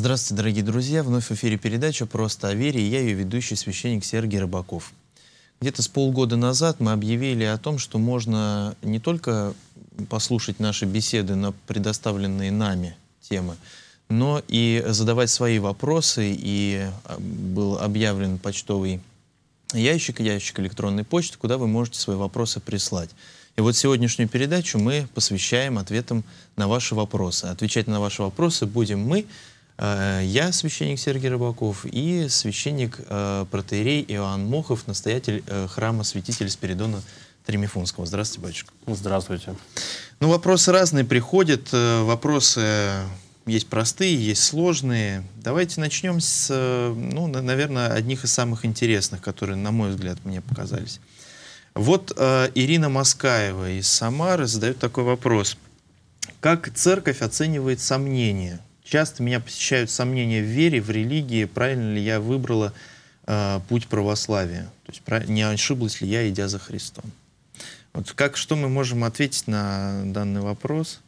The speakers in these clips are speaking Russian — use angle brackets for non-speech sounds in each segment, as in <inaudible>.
Здравствуйте, дорогие друзья! Вновь в эфире передача «Просто о вере» и я ее ведущий священник Сергей Рыбаков. Где-то с полгода назад мы объявили о том, что можно не только послушать наши беседы на предоставленные нами темы, но и задавать свои вопросы, и а, был объявлен почтовый ящик, ящик электронной почты, куда вы можете свои вопросы прислать. И вот сегодняшнюю передачу мы посвящаем ответам на ваши вопросы. Отвечать на ваши вопросы будем мы, Э, я священник Сергей Рыбаков и священник э, протеерей Иоанн Мохов, настоятель э, храма святителя Спиридона Тремифунского. Здравствуйте, батюшка. Здравствуйте. Ну, вопросы разные приходят. Вопросы есть простые, есть сложные. Давайте начнем с, ну, наверное, одних из самых интересных, которые, на мой взгляд, мне показались. Вот э, Ирина Маскаева из Самары задает такой вопрос. Как церковь оценивает сомнения – Часто меня посещают сомнения в вере, в религии, правильно ли я выбрала э, путь православия. То есть не ошиблась ли я, идя за Христом. Вот как, что мы можем ответить на данный вопрос?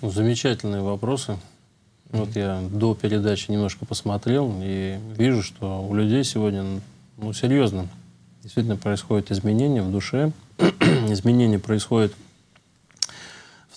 Ну, замечательные вопросы. Вот я до передачи немножко посмотрел и вижу, что у людей сегодня, ну, серьезно, действительно происходят изменения в душе. <clears throat> изменения происходят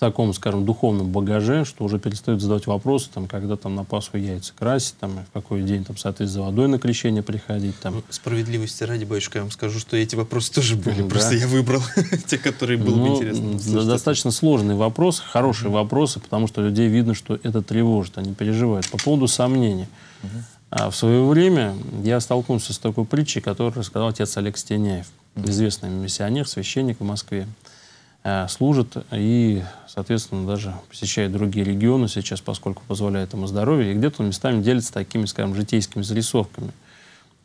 таком, скажем, духовном багаже, что уже перестают задавать вопросы, там, когда там на Пасху яйца красить, там, в какой день, там, соответственно, за водой на крещение приходить. Там. Ну, справедливости ради, батюшка, я вам скажу, что эти вопросы тоже были, да. просто я выбрал <laughs> те, которые было ну, бы интересно. Достаточно сложный вопрос, хорошие mm-hmm. вопросы, потому что людей видно, что это тревожит, они переживают. По поводу сомнений. Mm-hmm. А в свое время я столкнулся с такой притчей, которую рассказал отец Олег Стеняев, mm-hmm. известный миссионер, священник в Москве. Э, служит и, соответственно, даже посещает другие регионы сейчас, поскольку позволяет ему здоровье, и где-то он местами делится такими, скажем, житейскими зарисовками.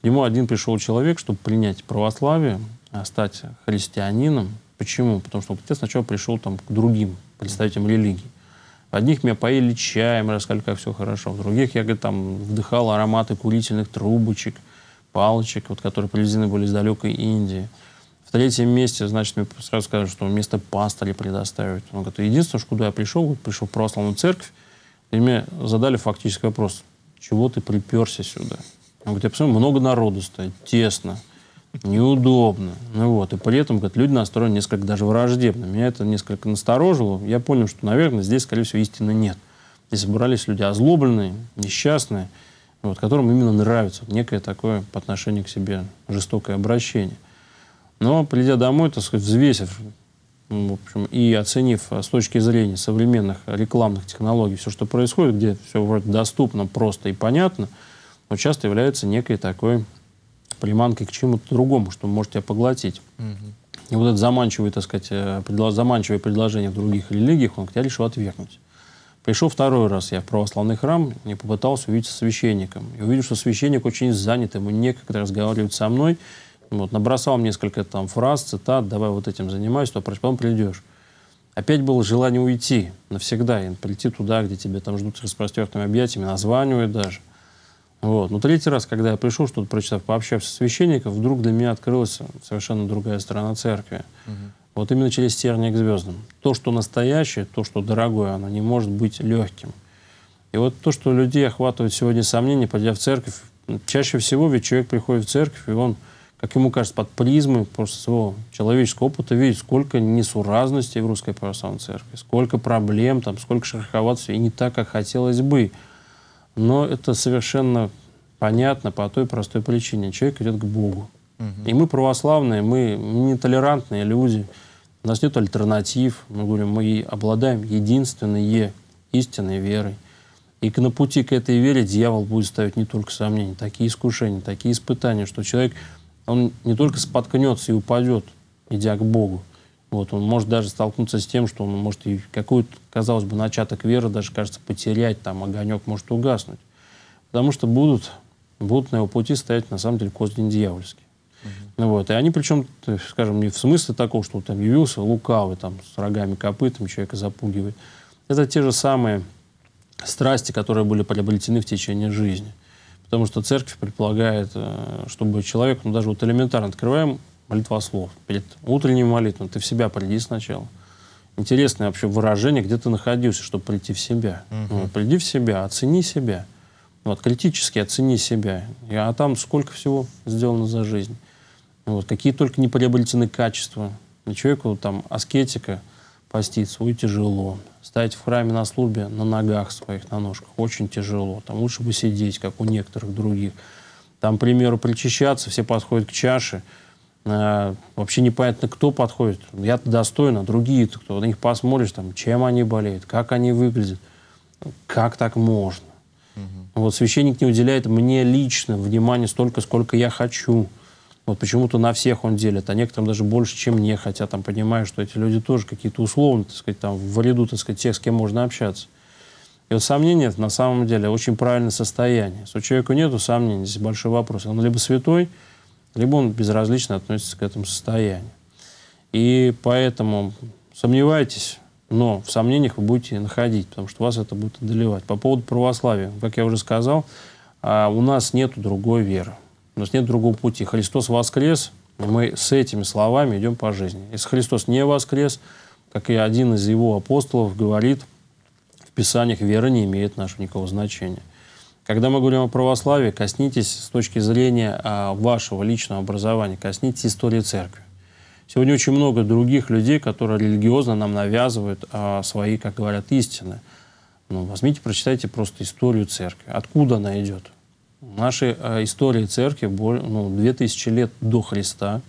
Ему один пришел человек, чтобы принять православие, э, стать христианином. Почему? Потому что отец сначала пришел там, к другим представителям религии. Одних меня поели чаем, рассказали, как все хорошо. В других я говорит, там, вдыхал ароматы курительных трубочек, палочек, вот, которые привезены были из далекой Индии в третьем месте, значит, мне сразу сказали, что место пастыря предоставят. Он говорит, единственное, что куда я пришел, пришел в православную церковь, и мне задали фактический вопрос, чего ты приперся сюда? Он говорит, я посмотрел, много народу стоит, тесно, неудобно. Ну вот, и при этом, говорит, люди настроены несколько даже враждебно. Меня это несколько насторожило. Я понял, что, наверное, здесь, скорее всего, истины нет. Здесь собрались люди озлобленные, несчастные, вот, которым именно нравится некое такое по отношению к себе жестокое обращение. Но придя домой, так сказать, взвесив ну, в общем, и оценив э, с точки зрения современных рекламных технологий все, что происходит, где все вроде доступно, просто и понятно, но часто является некой такой приманкой к чему-то другому, что может тебя поглотить. Угу. И вот это заманчивое, так сказать, э, предло... заманчивое предложение в других религиях, он я решил отвергнуть. Пришел второй раз я в православный храм и попытался увидеться с священником. И увидел, что священник очень занят, ему некогда разговаривать со мной. Вот, набросал несколько там фраз, цитат, давай вот этим занимаюсь, то потом придешь. Опять было желание уйти навсегда, и прийти туда, где тебя там ждут с распростертыми объятиями, названивают даже. Вот. Но третий раз, когда я пришел, что-то прочитав, пообщавшись со священником, вдруг для меня открылась совершенно другая сторона церкви. Угу. Вот именно через тернии к звездам. То, что настоящее, то, что дорогое, оно не может быть легким. И вот то, что людей охватывает сегодня сомнения, придя в церковь, чаще всего ведь человек приходит в церковь, и он как ему кажется, под призмой просто своего человеческого опыта видит, сколько несуразностей в русской православной церкви, сколько проблем, там, сколько шероховаться, и не так, как хотелось бы. Но это совершенно понятно по той простой причине. Человек идет к Богу. И мы православные, мы нетолерантные люди. У нас нет альтернатив. Мы говорим, мы обладаем единственной истинной верой. И на пути к этой вере дьявол будет ставить не только сомнения, такие искушения, такие испытания, что человек он не только споткнется и упадет, идя к Богу, вот, он может даже столкнуться с тем, что он может и какую-то, казалось бы, начаток веры даже, кажется, потерять, там, огонек может угаснуть. Потому что будут, будут на его пути стоять, на самом деле, козни дьявольские. Ну, вот. И они причем, э, скажем, не в смысле такого, что там явился лукавый, там, с рогами, копытами человека запугивает. Это те же самые страсти, которые были приобретены в течение жизни. uh Потому что церковь предполагает, э, чтобы человек, ну даже вот элементарно открываем молитва слов перед утренней молитвой ты в себя приди сначала. Интересное вообще выражение, где ты находился, чтобы прийти в себя. uh Ну, приди в себя, оцени себя. Вот, критически оцени себя. А там сколько всего сделано за жизнь. Вот, какие только не приобретены качества. Для человека вот, там аскетика – Поститься, свой тяжело. Стоять в храме на службе на ногах своих, на ножках, очень тяжело. Там лучше бы сидеть, как у некоторых других. Там, к примеру, причащаться, все подходят к чаше. Э, вообще непонятно, кто подходит. Я-то достойна, другие-то кто. На них посмотришь, там, чем они болеют, как они выглядят. Ну, как так можно? Угу. Вот священник не уделяет мне лично внимания столько, сколько я хочу. Вот почему-то на всех он делит, а некоторым даже больше, чем не, хотя там понимаю, что эти люди тоже какие-то условно, так сказать, там, в валиду, так сказать, тех, с кем можно общаться. И вот сомнений это на самом деле очень правильное состояние. Если у человека нету сомнений, здесь большой вопрос. Он либо святой, либо он безразлично относится к этому состоянию. И поэтому сомневайтесь, но в сомнениях вы будете находить, потому что вас это будет одолевать. По поводу православия, как я уже сказал, а, у нас нет другой веры. У нас нет другого пути. Христос воскрес, и мы с этими словами идем по жизни. Если Христос не воскрес, как и один из его апостолов говорит, в Писаниях вера не имеет нашего никакого значения. Когда мы говорим о православии, коснитесь с точки зрения а, вашего личного образования, коснитесь истории церкви. Сегодня очень много других людей, которые религиозно нам навязывают а, свои, как говорят, истины. Ну, возьмите, прочитайте просто историю церкви. Откуда она идет? нашей а, истории церкви ну, 2000 лет до Христа.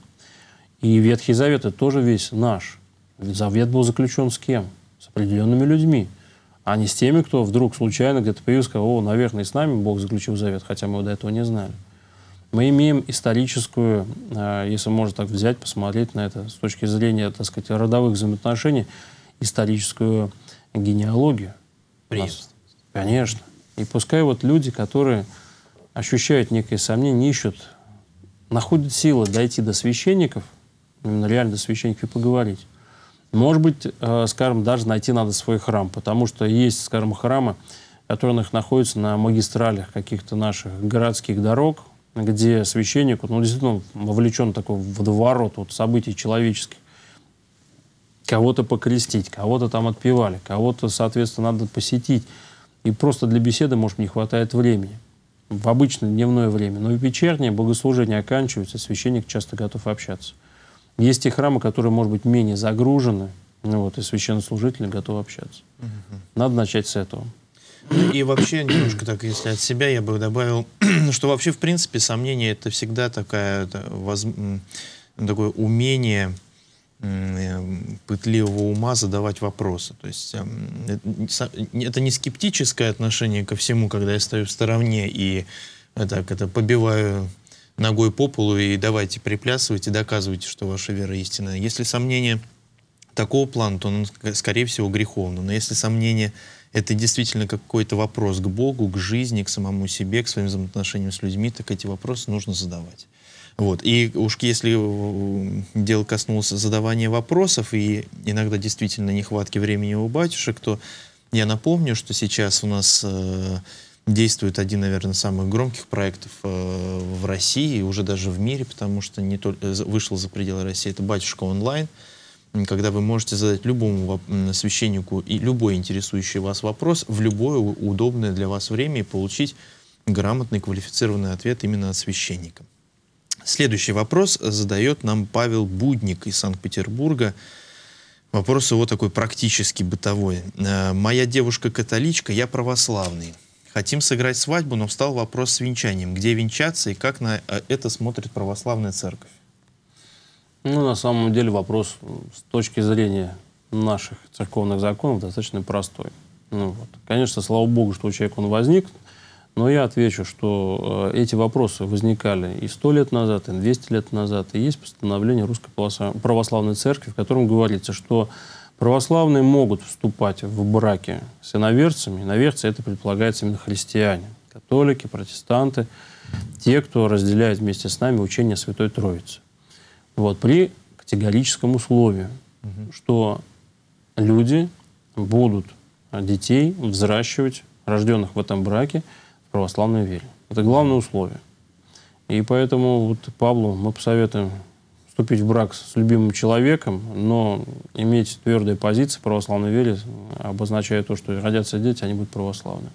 И Ветхий Завет – это тоже весь наш. завет был заключен с кем? С определенными людьми. А не с теми, кто вдруг случайно где-то появился, сказал, о, наверное, и с нами Бог заключил завет, хотя мы до этого не знали. Мы имеем историческую, а, если можно так взять, посмотреть на это с точки зрения, так сказать, родовых взаимоотношений, историческую генеалогию. Конечно. Конечно. И пускай вот люди, которые ощущают некое сомнение, ищут, находят силы дойти до священников, именно реально до священников, и поговорить. Может быть, э, скажем, даже найти надо свой храм, потому что есть, скажем, храмы, которые находятся на магистралях каких-то наших городских дорог, где священник, ну, действительно, вовлечен такой водоворот вот, событий человеческих. Кого-то покрестить, кого-то там отпевали, кого-то, соответственно, надо посетить. И просто для беседы, может, не хватает времени в обычное дневное время, но и вечернее богослужение оканчивается, священник часто готов общаться. Есть те храмы, которые, может быть, менее загружены, ну вот, и священнослужители готовы общаться. Угу. Надо начать с этого. Ну и вообще, немножко так, если от себя, я бы добавил, <clears throat> что вообще, в принципе, сомнение — это всегда такая, это воз... такое умение Э, пытливого ума задавать вопросы. То есть эм, э, это не скептическое отношение ко всему, когда я стою в стороне и э, так это побиваю ногой по полу и давайте приплясывайте, доказывайте, что ваша вера истинная. Если сомнение такого плана, то он, ну, скорее всего, греховно. Но если сомнение это действительно какой-то вопрос к Богу, к жизни, к самому себе, к своим взаимоотношениям с людьми, так эти вопросы нужно задавать. Вот. И уж если э, дело коснулось задавания вопросов и иногда действительно нехватки времени у батюшек, то я напомню, что сейчас у нас э, действует один, наверное, самых громких проектов э, в России, и уже даже в мире, потому что не только э, вышел за пределы России, это «Батюшка онлайн», когда вы можете задать любому священнику и любой интересующий вас вопрос в любое удобное для вас время и получить грамотный, квалифицированный ответ именно от священника. Следующий вопрос задает нам Павел Будник из Санкт-Петербурга. Вопрос его такой практически бытовой. «Э, «Моя девушка католичка, я православный. Хотим сыграть свадьбу, но встал вопрос с венчанием. Где венчаться и как на э, это смотрит православная церковь?» Ну, на самом деле вопрос с точки зрения наших церковных законов достаточно простой. Ну, вот. Конечно, слава богу, что у человека он возник, но я отвечу, что э, эти вопросы возникали и 100 лет назад, и 200 лет назад. И есть постановление Русской Православной Церкви, в котором говорится, что православные могут вступать в браки с иноверцами. Иноверцы — это предполагается именно христиане, католики, протестанты, те, кто разделяет вместе с нами учение Святой Троицы. Вот, при категорическом условии, что люди будут детей взращивать, рожденных в этом браке, православной вере. Это главное условие. И поэтому вот Павлу мы посоветуем вступить в брак с любимым человеком, но иметь твердые позиции православной вере, обозначая то, что родятся дети, они будут православны.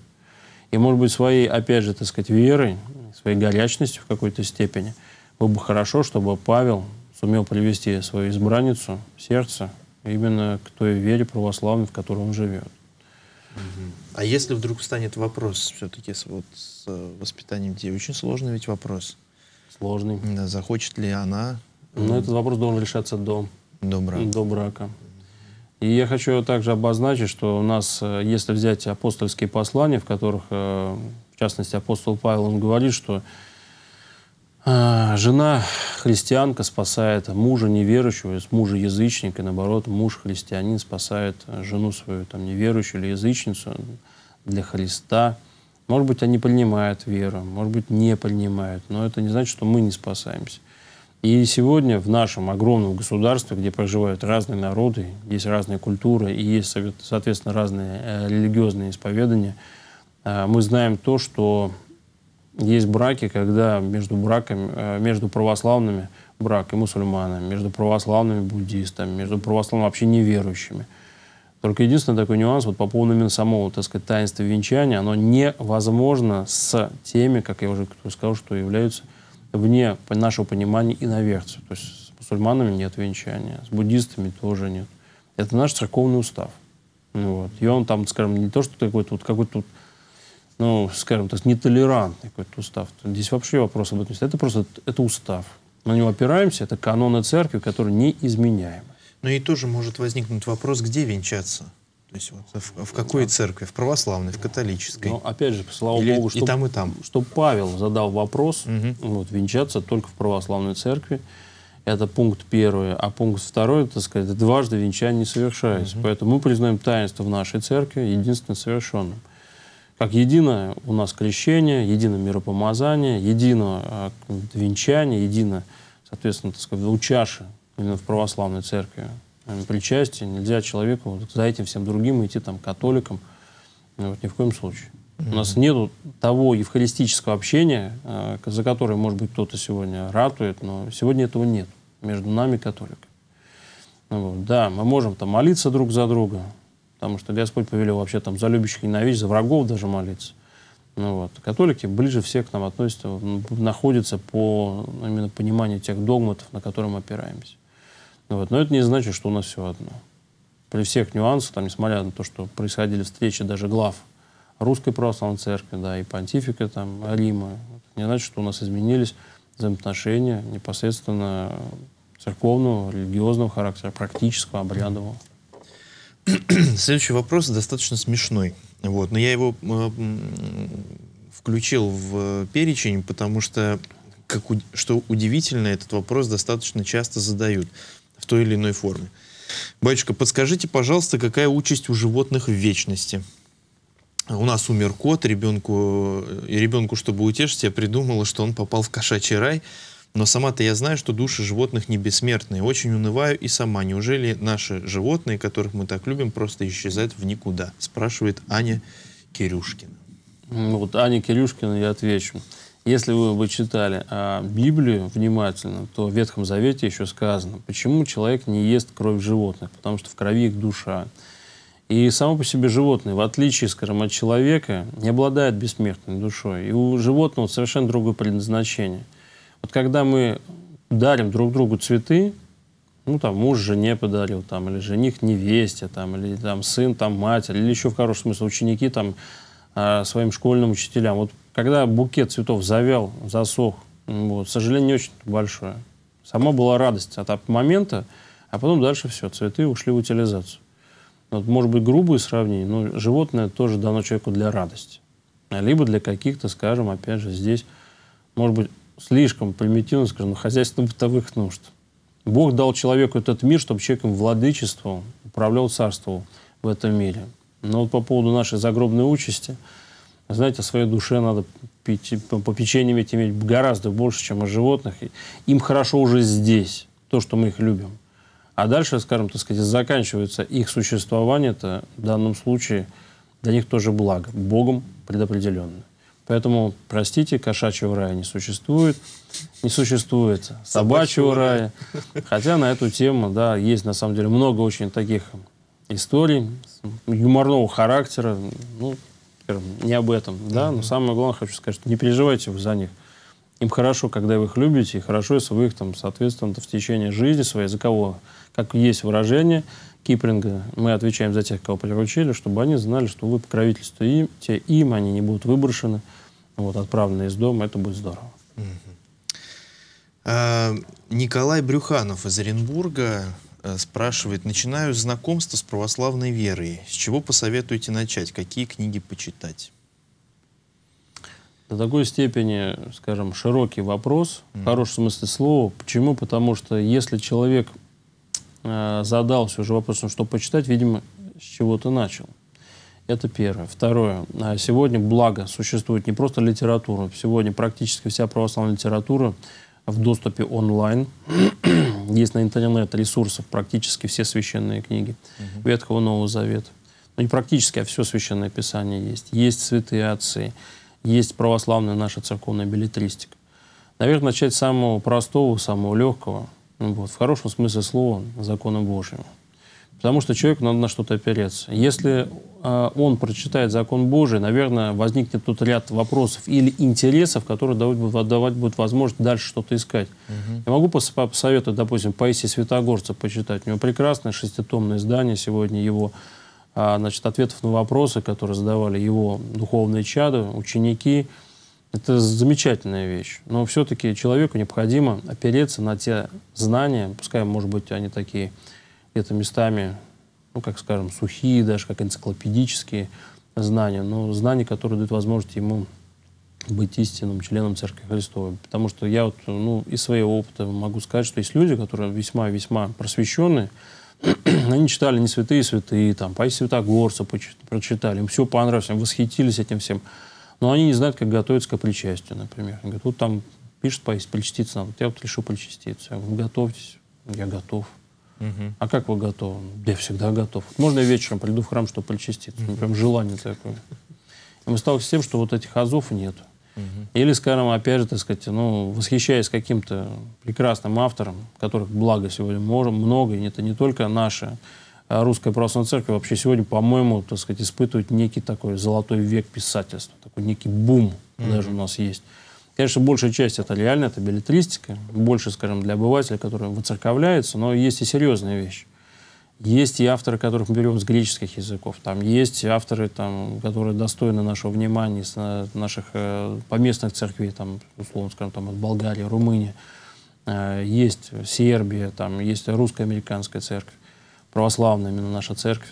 И, может быть, своей, опять же, так сказать, верой, своей горячностью в какой-то степени, было бы хорошо, чтобы Павел сумел привести свою избранницу, сердце, именно к той вере православной, в которой он живет. А если вдруг встанет вопрос все-таки с, вот, с э, воспитанием детей? Очень сложный ведь вопрос. Сложный. Да, захочет ли она? Но этот вопрос должен решаться до, до брака. До брака. И я хочу также обозначить, что у нас, э, если взять апостольские послания, в которых, э, в частности, апостол Павел, он говорит, что а, жена христианка спасает мужа неверующего, мужа язычника, и наоборот, муж христианин спасает жену свою, там, неверующую или язычницу для Христа. Может быть, они принимают веру, может быть, не принимают, но это не значит, что мы не спасаемся. И сегодня в нашем огромном государстве, где проживают разные народы, есть разные культуры и есть, соответственно, разные э, религиозные исповедания, э, мы знаем то, что есть браки, когда между браками, э, между православными брак и мусульманами, между православными буддистами, между православными вообще неверующими. Только единственный такой нюанс, вот по поводу именно самого, так сказать, таинства венчания, оно невозможно с теми, как я уже сказал, что являются вне нашего понимания иноверцев. То есть с мусульманами нет венчания, с буддистами тоже нет. Это наш церковный устав. Вот. И он там, скажем, не то, что какой-то вот какой-то ну, скажем так, нетолерантный какой-то устав. Здесь вообще вопрос об этом Это просто это устав. На него опираемся, это каноны церкви, которые неизменяемы. Но ну и тоже может возникнуть вопрос, где венчаться. То есть вот, в, в какой церкви? В православной, в католической? Но ну, опять же, слава Или, Богу, что, и там, и там. что Павел задал вопрос, угу. вот, венчаться только в православной церкви. Это пункт первый. А пункт второй, так сказать, дважды венчание не совершается. Угу. Поэтому мы признаем таинство в нашей церкви единственным совершенным как единое у нас крещение, единое миропомазание, единое э, венчание, единое, соответственно, так сказать, у чаши именно в православной церкви причастие. Нельзя человеку вот, за этим всем другим идти там католикам. Ну, вот, ни в коем случае. У нас нет того евхаристического общения, э, за которое, может быть, кто-то сегодня ратует, но сегодня этого нет между нами, католиками. Ну вот, да, мы можем там молиться друг за друга, потому что Господь повелел вообще там за любящих ненавидеть, за врагов даже молиться. Ну, вот. Католики ближе всех к нам относятся, находятся по ну, именно пониманию тех догматов, на которые мы опираемся. Ну, вот. Но это не значит, что у нас все одно. При всех нюансах, там, несмотря на то, что происходили встречи даже глав Русской Православной Церкви, да, и понтифика там, Алима, не значит, что у нас изменились взаимоотношения непосредственно церковного, религиозного характера, практического, обрядового. <clears throat> Следующий вопрос достаточно смешной. Вот, но я его э, включил в э, перечень, потому что, как у, что удивительно, этот вопрос достаточно часто задают в той или иной форме. Батюшка, подскажите, пожалуйста, какая участь у животных в вечности? У нас умер кот, ребенку, э, и ребенку, чтобы утешить, я придумала, что он попал в кошачий рай – но сама-то я знаю, что души животных не бессмертные. Очень унываю и сама. Неужели наши животные, которых мы так любим, просто исчезают в никуда? Спрашивает Аня Кирюшкина. Ну вот Аня Кирюшкина я отвечу. Если вы бы читали а, Библию внимательно, то в Ветхом Завете еще сказано, почему человек не ест кровь животных, потому что в крови их душа. И само по себе животное, в отличие, скажем, от человека, не обладает бессмертной душой. И у животного совершенно другое предназначение – вот когда мы дарим друг другу цветы, ну, там, муж жене подарил, там, или жених невесте, там, или там, сын, там, мать, или еще в хорошем смысле ученики, там, а, своим школьным учителям. Вот когда букет цветов завял, засох, вот, к сожалению, не очень большое. Сама была радость от момента, а потом дальше все, цветы ушли в утилизацию. Вот, может быть, грубые сравнения, но животное тоже дано человеку для радости. Либо для каких-то, скажем, опять же, здесь, может быть, слишком примитивно скажем, хозяйство бытовых нужд. Бог дал человеку этот мир, чтобы человек им владычествовал, управлял царством в этом мире. Но вот по поводу нашей загробной участи, знаете, о своей душе надо пить, попечением этим иметь гораздо больше, чем о животных. Им хорошо уже здесь, то, что мы их любим. А дальше, скажем, так сказать, заканчивается их существование, это в данном случае для них тоже благо, Богом предопределенное. Поэтому, простите, кошачьего рая не существует, не существует собачьего рая. Хотя на эту тему, да, есть на самом деле много очень таких историй юморного характера. Ну, не об этом, да, но самое главное хочу сказать, что не переживайте вы за них. Им хорошо, когда вы их любите, и хорошо, если вы их там, соответственно, в течение жизни своей, за кого как есть выражение Кипринга, мы отвечаем за тех, кого приручили, чтобы они знали, что вы покровительство им, те им, они не будут выброшены, вот, отправлены из дома, это будет здорово. А, Николай Брюханов из Оренбурга э, спрашивает, начинаю знакомство с православной верой. С чего посоветуете начать? Какие книги почитать? До такой степени, скажем, широкий вопрос, mm. -hmm. в хорошем смысле слова. Почему? Потому что если человек Э, задался уже вопросом, что почитать, видимо, с чего-то начал. Это первое. Второе. Э, сегодня, благо, существует не просто литература. Сегодня практически вся православная литература в доступе онлайн. <clears throat> Есть на интернете ресурсов практически все священные книги угу. Ветхого Нового Завета. Ну, не практически, а все священное писание есть. Есть святые отцы, есть православная наша церковная билетристика. Наверное, начать с самого простого, самого легкого – ну вот, в хорошем смысле слова законом Божьим, Потому что человеку надо на что-то опереться. Если э, он прочитает закон Божий, наверное, возникнет тут ряд вопросов или интересов, которые давать, давать будут возможность дальше что-то искать. Угу. Я могу посоветовать, допустим, Паисия Святогорца почитать. У него прекрасное шеститомное издание сегодня его э, значит, ответов на вопросы, которые задавали его духовные чады, ученики – это замечательная вещь. Но все-таки человеку необходимо опереться на те знания, пускай, может быть, они такие где-то местами, ну, как скажем, сухие, даже как энциклопедические знания, но знания, которые дают возможность ему быть истинным членом Церкви Христовой. Потому что я вот, ну, из своего опыта могу сказать, что есть люди, которые весьма-весьма просвещенные, <clears throat> они читали не святые святые, там, по Святогорца прочитали, им все понравилось, им восхитились этим всем но они не знают, как готовиться к причастию, например. Они говорят, вот там пишет поесть, причаститься надо. Вот я вот решу причаститься. Я говорю, «Ну, готовьтесь. Я готов. А как вы готовы? «Ну, я всегда готов. Можно я вечером приду в храм, чтобы причаститься? Угу. Прям желание такое. И мы сталкиваемся с тем, что вот этих азов нет. Угу. Или, скажем, опять же, так сказать, ну, восхищаясь каким-то прекрасным автором, которых, благо, сегодня можем, много, и это не только наше. А Русской Православной Церкви вообще сегодня, по-моему, так сказать, испытывает некий такой золотой век писательства, такой некий бум mm-hmm. даже у нас есть. Конечно, большая часть это реально, это билетристика, больше, скажем, для обывателя, который выцерковляется, но есть и серьезные вещи. Есть и авторы, которых мы берем с греческих языков. Там есть авторы, там, которые достойны нашего внимания, с э, наших э, поместных церквей, там, условно скажем, там, от Болгарии, Румынии. Э, есть Сербия, там, есть русско-американская церковь православная именно наша церковь,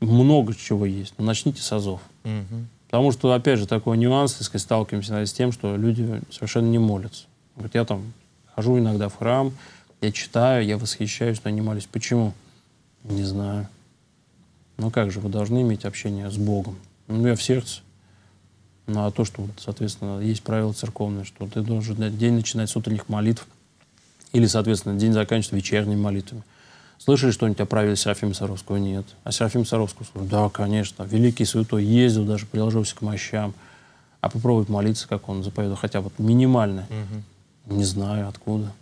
много чего есть. Но ну, начните с Азов. Угу. Потому что, опять же, такой нюанс, если сталкиваемся с тем, что люди совершенно не молятся. Говорят, я там хожу иногда в храм, я читаю, я восхищаюсь, но не молюсь. Почему? Не знаю. Ну как же, вы должны иметь общение с Богом. Ну я в сердце. Ну а то, что, соответственно, есть правила церковные, что ты должен день начинать с утренних молитв, или, соответственно, день заканчивается вечерними молитвами. Слышали что-нибудь о правиле Серафима Саровского? Нет. А Серафим Саровского? Да, конечно. Великий святой ездил, даже приложился к мощам. А попробуй молиться, как он заповедовал, хотя бы минимально. Угу. Не знаю, откуда.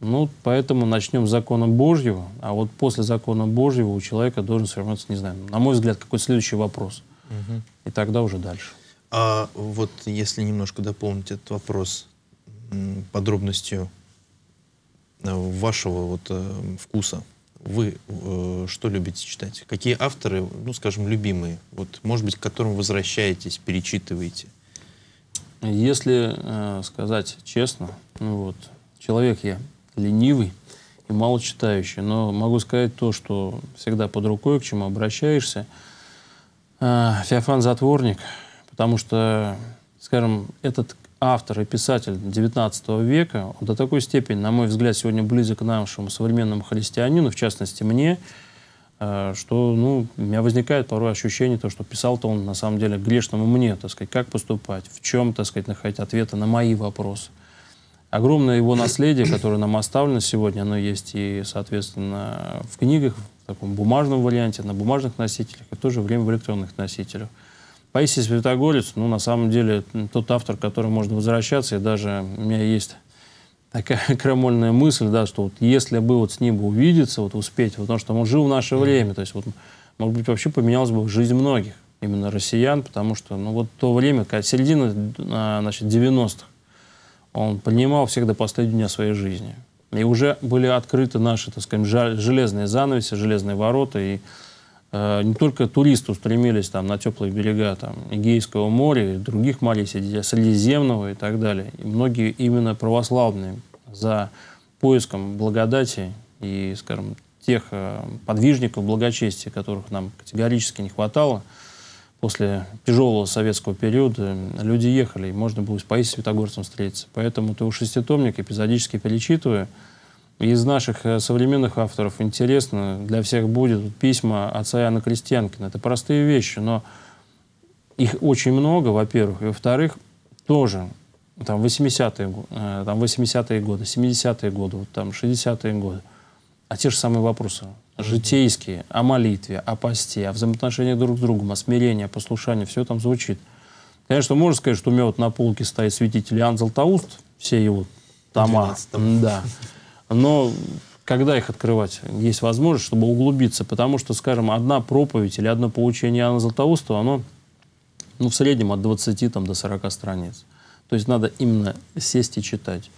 Ну, поэтому начнем с закона Божьего, а вот после закона Божьего у человека должен сформироваться, не знаю, на мой взгляд, какой следующий вопрос. Угу. И тогда уже дальше. А вот если немножко дополнить этот вопрос подробностью Э, вашего вот, э, вкуса? Вы э, что любите читать? Какие авторы, ну, скажем, любимые? Вот, может быть, к которым возвращаетесь, перечитываете? Если э, сказать честно, ну вот, человек я ленивый и мало читающий, но могу сказать то, что всегда под рукой, к чему обращаешься. Э, Феофан Затворник, потому что, скажем, этот автор и писатель XIX века, он до такой степени, на мой взгляд, сегодня близок к нашему современному христианину, в частности мне, э, что ну, у меня возникает порой ощущение, то, что писал-то он на самом деле грешному мне, так сказать, как поступать, в чем, так сказать, находить ответы на мои вопросы. Огромное его наследие, которое нам оставлено сегодня, оно есть и, соответственно, в книгах, в таком бумажном варианте, на бумажных носителях, и в то же время в электронных носителях. Паисий Святогорец, ну, на самом деле, тот автор, к которому можно возвращаться, и даже у меня есть такая <laughs> крамольная мысль, да, что вот если бы вот с ним увидеться, вот успеть, потому что он жил в наше mm-hmm. время, то есть вот, может быть, вообще поменялась бы жизнь многих, именно россиян, потому что, ну, вот то время, когда середина, а, значит, 90-х, он понимал всех до последнего дня своей жизни. И уже были открыты наши, так сказать, железные занавеси, железные ворота, и Э, не только туристы устремились там, на теплые берега там, Эгейского моря, других морей Средиземного и так далее. И многие именно православные за поиском благодати и, скажем, тех э, подвижников благочестия, которых нам категорически не хватало, после тяжелого советского периода люди ехали, и можно было с Паисием Святогорцем встретиться. Поэтому ты у шеститомник, эпизодически перечитываю из наших э, современных авторов интересно для всех будет письма отца Иоанна Крестьянкина. Это простые вещи, но их очень много, во-первых. И во-вторых, тоже там 80-е, э, там 80-е годы, 70-е годы, вот там 60-е годы. А те же самые вопросы житейские, о молитве, о посте, о взаимоотношениях друг с другом, о смирении, о послушании, все там звучит. Конечно, можно сказать, что у меня вот на полке стоит святитель Иоанн Златоуст, все его тома. Да. <laughs> Но когда их открывать? Есть возможность, чтобы углубиться, потому что, скажем, одна проповедь или одно получение Иоанна Златоуста, оно ну, в среднем от 20 там, до 40 страниц. То есть надо именно сесть и читать.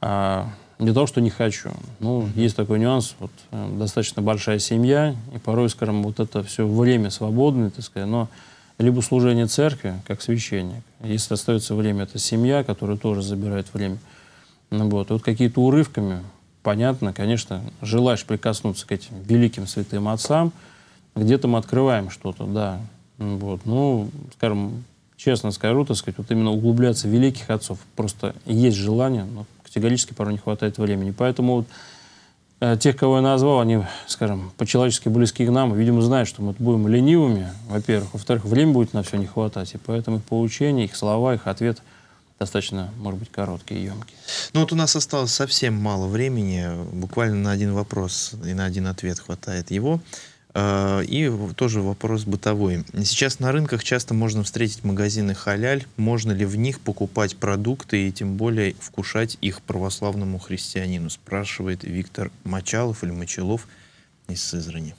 А, не то, что не хочу. Ну, есть такой нюанс, вот, э, достаточно большая семья, и порой, скажем, вот это все время свободное, так сказать, но либо служение церкви, как священник, если остается время, это семья, которая тоже забирает время. Ну, вот, и вот какие-то урывками понятно, конечно, желаешь прикоснуться к этим великим святым отцам, где-то мы открываем что-то, да. Вот. Ну, скажем, честно скажу, так сказать, вот именно углубляться в великих отцов просто есть желание, но категорически порой не хватает времени. Поэтому вот э, тех, кого я назвал, они, скажем, по-человечески близки к нам, видимо, знают, что мы будем ленивыми, во-первых. Во-вторых, времени будет на все не хватать, и поэтому их получение, их слова, их ответ – достаточно, может быть, короткие и емкий. Ну вот у нас осталось совсем мало времени, буквально на один вопрос и на один ответ хватает его. А, и тоже вопрос бытовой. Сейчас на рынках часто можно встретить магазины халяль. Можно ли в них покупать продукты и тем более вкушать их православному христианину? Спрашивает Виктор Мочалов или Мочалов из Сызрани.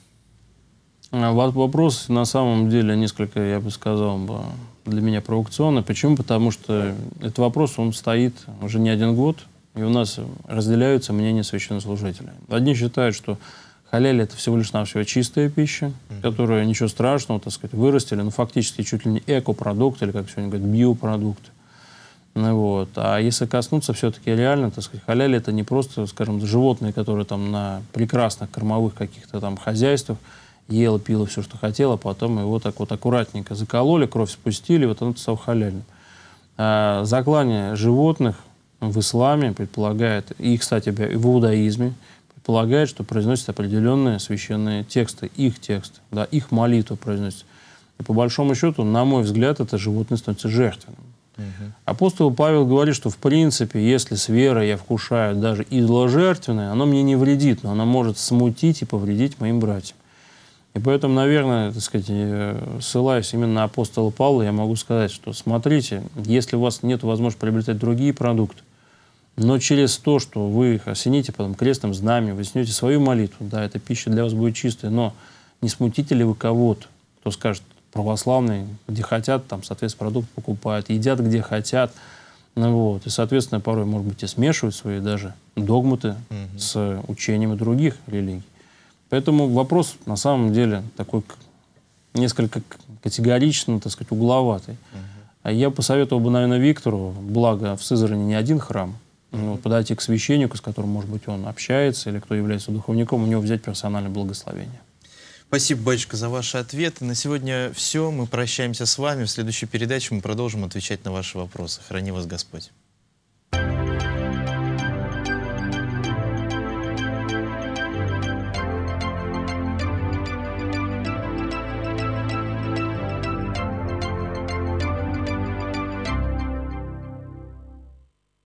Э, вопрос на самом деле несколько, я бы сказал, для меня провокационный. Почему? Потому что этот вопрос, он стоит уже не один год, и у нас разделяются мнения священнослужителей. Одни считают, что халяль — это всего лишь навсего чистая пища, которая ничего страшного, так сказать, вырастили, Но ну, фактически чуть ли не экопродукт, или, как сегодня говорят, биопродукт. Ну вот. А если коснуться все-таки реально, так сказать, халяль — это не просто, скажем, животные, которые там на прекрасных кормовых каких-то там хозяйствах, ела, пила все, что хотела, потом его так вот аккуратненько закололи, кровь спустили, вот оно стал халяльным. А, заклание животных в исламе предполагает, и, кстати, в иудаизме, предполагает, что произносят определенные священные тексты, их текст, да, их молитву произносят. И по большому счету, на мой взгляд, это животное становится жертвенным. Апостол Павел говорит, что в принципе, если с верой я вкушаю даже идоложертвенное, оно мне не вредит, но оно может смутить и повредить моим братьям. И поэтому, наверное, так сказать, э, ссылаясь именно на апостола Павла, я могу сказать, что смотрите, если у вас нет возможности приобретать другие продукты, но через то, что вы их осените потом крестным знаменем, вы снете свою молитву, да, эта пища для вас будет чистая, но не смутите ли вы кого-то, кто скажет, православные, где хотят, там, соответственно, продукт покупают, едят, где хотят, ну, вот. И, соответственно, порой, может быть, и смешивают свои даже догматы mm-hmm. с учениями других религий. Поэтому вопрос на самом деле такой несколько категорично, так сказать, угловатый. Угу. Я посоветовал бы, наверное, Виктору, благо в Сызрани не один храм, угу. ну, подойти к священнику, с которым, может быть, он общается или кто является духовником, у него взять персональное благословение. Спасибо, батюшка, за ваши ответы. На сегодня все. Мы прощаемся с вами. В следующей передаче мы продолжим отвечать на ваши вопросы. Храни вас Господь.